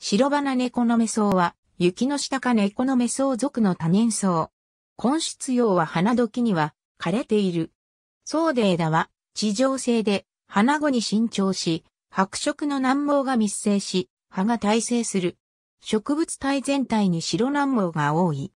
白花猫のメソウは、雪の下か猫のメソウ属の多年草。根室葉は花時には枯れている。そで枝は地上性で花後に伸長し、白色の軟毛が密生し、葉が耐性する。植物体全体に白軟毛が多い。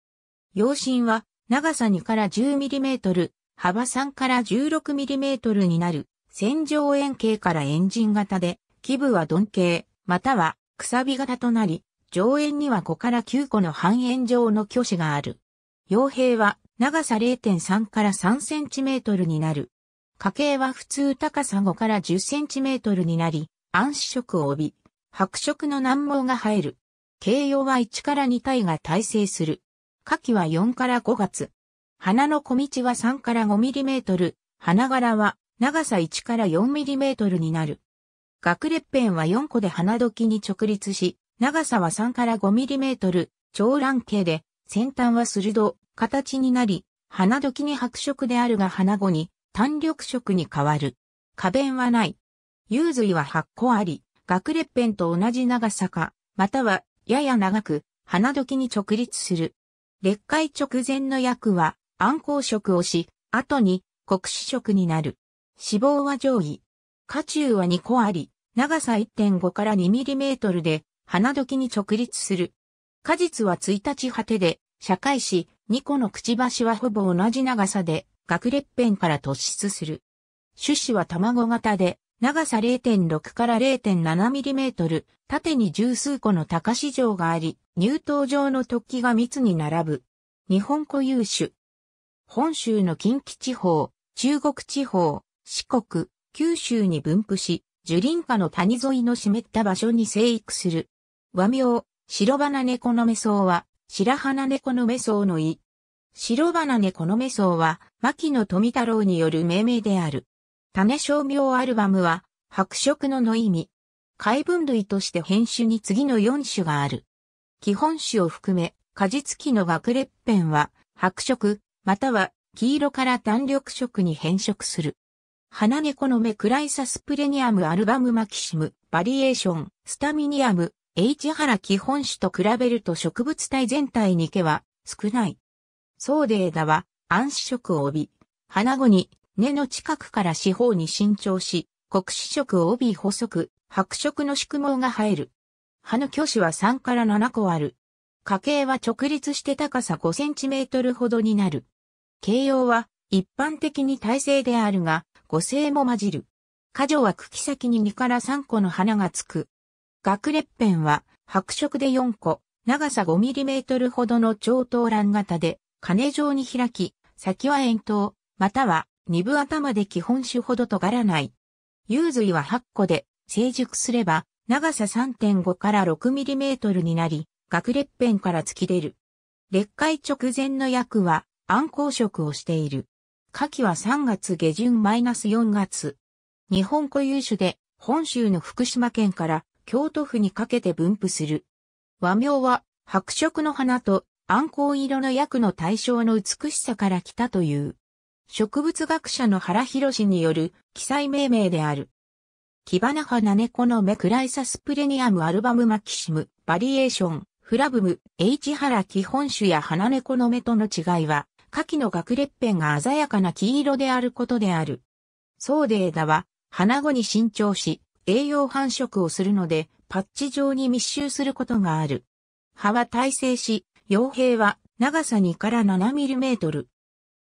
葉身は長さ2から1 0トル、幅3から1 6トルになる、線状円形から円陣型で、基部は鈍形、またはくさび型となり、上縁には5から9個の半円状の巨子がある。傭兵は長さ0.3から3センチメートルになる。家計は普通高さ5から10センチメートルになり、暗視色を帯び、白色の難毛が生える。形容は1から2体が耐性する。夏季は4から5月。花の小道は3から5ミリメートル。花柄は長さ1から4ミリメートルになる。学列片は4個で花時に直立し、長さは3から5ミリメートル、長卵形で、先端は鋭、形になり、花時に白色であるが花後に単緑色に変わる。花弁はない。幽髄は8個あり、学列片と同じ長さか、またはやや長く、花時に直立する。裂解直前の薬は暗光色をし、後に黒視色になる。脂肪は上位。花中は2個あり、長さ1.5から2ミリメートルで、花時に直立する。果実は1日果てで、社会史、2個のくちばしはほぼ同じ長さで、学列片から突出する。種子は卵型で、長さ0.6から0.7ミリメートル、縦に十数個の高市場があり、入刀状の突起が密に並ぶ。日本固有種。本州の近畿地方、中国地方、四国、九州に分布し、樹林下の谷沿いの湿った場所に生育する。和名、白花猫のメソウは、白花猫のメソウの意。白花猫のメソウは、牧野富太郎による命名である。種商名アルバムは、白色のの意味。海分類として編集に次の4種がある。基本種を含め、果実機の枠裂片は、白色、または黄色から単緑色に変色する。花猫の目クライサスプレニアムアルバムマキシム、バリエーション、スタミニアム、H 原基本種と比べると植物体全体に毛は少ない。そうで枝は暗視色を帯び、花後に根の近くから四方に伸長し、黒視色を帯び細く、白色の縮毛が生える。葉の巨子は3から7個ある。家系は直立して高さ5センチメートルほどになる。形容は一般的に体制であるが、五星も混じる。花女は茎先に2から3個の花がつく。学列片は白色で4個、長さ 5mm ほどの超頭蘭型で、金状に開き、先は円筒、または二分頭で基本種ほど尖らない。幽髄は8個で、成熟すれば、長さ3.5から6ミリメートルになり、学列片から突き出る。裂開直前の薬は、暗光色をしている。夏季は3月下旬マイナス -4 月。日本固有種で、本州の福島県から京都府にかけて分布する。和名は、白色の花と暗黄色の薬の対象の美しさから来たという。植物学者の原博氏による記載命名である。キバナハナネコのメクライサスプレニアムアルバムマキシム、バリエーション、フラブム、H 原基本種や花猫の目との違いは、カキの学列片が鮮やかな黄色であることである。そうで枝は、花後に伸長し、栄養繁殖をするので、パッチ状に密集することがある。葉は耐性し、葉兵は長さ2から7ミリメートル。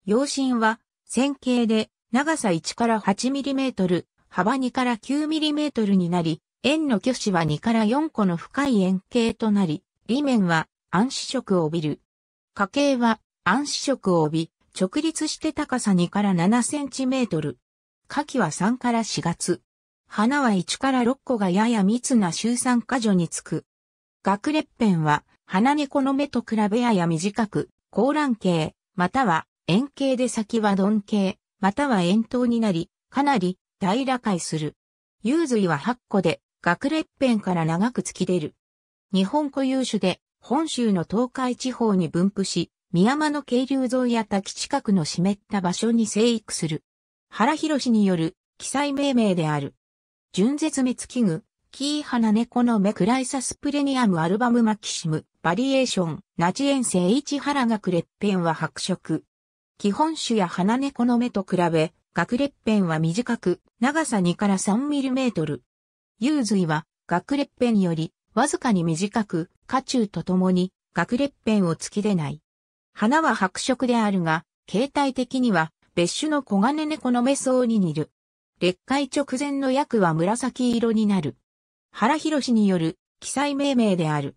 葉芯は線形で長さ1から8ミリメートル、幅2から9ミリメートルになり、円の巨子は2から4個の深い円形となり、裏面は暗視色を帯びる。家系は暗視色を帯び、直立して高さ2から7センチメートル。夏季は3から4月。花は1から6個がやや密な周産箇所につく。学列片は、花猫の目と比べやや短く、高卵形、または円形で先は鈍形、または円筒になり、かなり大羅開する。幽髄は8個で、学列片から長く突き出る。日本固有種で、本州の東海地方に分布し、宮山の渓流沿いや滝近くの湿った場所に生育する。原博による記載命名である。純絶滅危惧、キーハナネコの目クライサスプレミアムアルバムマキシム、バリエーション、ナチエンセイク原学ペンは白色。基本種や花猫の目と比べ、学ペンは短く、長さ2から3ミリメートル。幽髄は、学ペンより、わずかに短く、下中とともに、学ペンを突き出ない。花は白色であるが、形態的には別種の黄金猫のメ相に似る。劣化直前の薬は紫色になる。原博による記載命名である。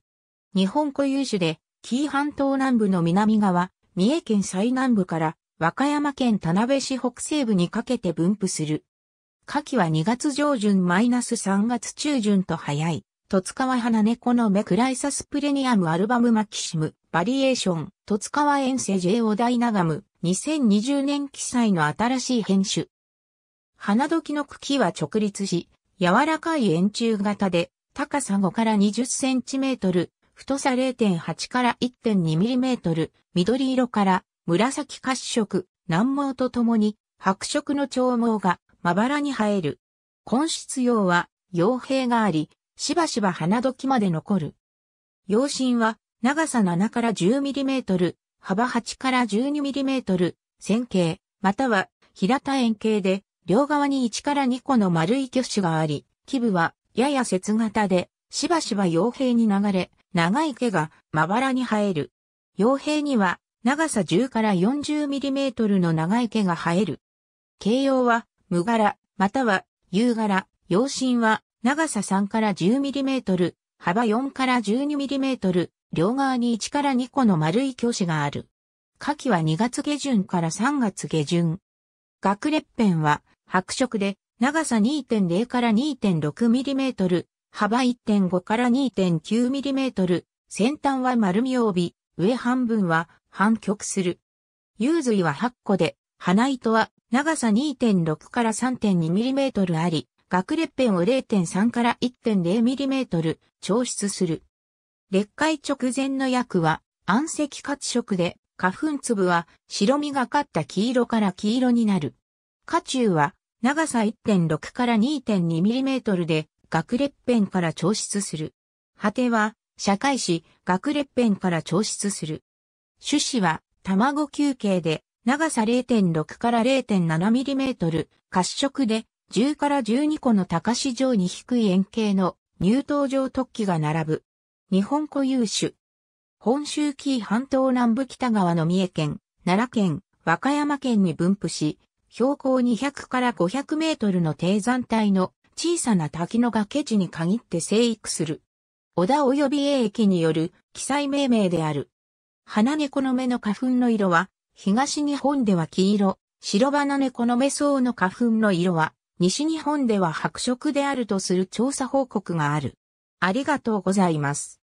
日本固有種で、紀伊半島南部の南側、三重県最南部から和歌山県田辺市北西部にかけて分布する。夏季は2月上旬マイナス3月中旬と早い、戸塚は花猫の目クライサスプレニアムアルバムマキシム。バリエーション、戸塚は遠征 J オダイナガム、2020年記載の新しい編集。花時の茎は直立し、柔らかい円柱型で、高さ5から20センチメートル、太さ0.8から1.2ミリメートル、緑色から紫褐色、南毛とともに、白色の長毛がまばらに生える。根室用は、傭兵があり、しばしば花時まで残る。養心は、長さ7から 10mm、幅8から 12mm、線形、または平田円形で、両側に1から2個の丸い挙手があり、基部はやや節型で、しばしば傭兵に流れ、長い毛がまばらに生える。傭兵には長さ10から 40mm の長い毛が生える。形容は無柄、または夕柄、陽心は長さ3から 10mm、幅4から 12mm、両側に1から2個の丸い教師がある。夏季は2月下旬から3月下旬。学列片は白色で長さ2.0から 2.6mm、幅1.5から 2.9mm、先端は丸みを帯び、上半分は反曲する。幽髄は8個で、花糸は長さ2.6から 3.2mm あり、学列片を0.3から 1.0mm 調出する。劣化直前の薬は、暗石褐色で、花粉粒は白みがかった黄色から黄色になる。花中は長さ1.6から 2.2mm で学裂片から調出する。果ては社会史学裂片から調出する。種子は卵球形で長さ0.6から0.7ミリメートル、褐色で10から12個の高し状に低い円形の乳頭状突起が並ぶ。日本固有種。本州紀伊半島南部北側の三重県、奈良県、和歌山県に分布し、標高200から500メートルの低山帯の小さな滝の崖地に限って生育する。小田及び栄駅による記載命名である。花猫の目の花粉の色は、東日本では黄色、白花猫の目層の花粉の色は、西日本では白色であるとする調査報告がある。ありがとうございます。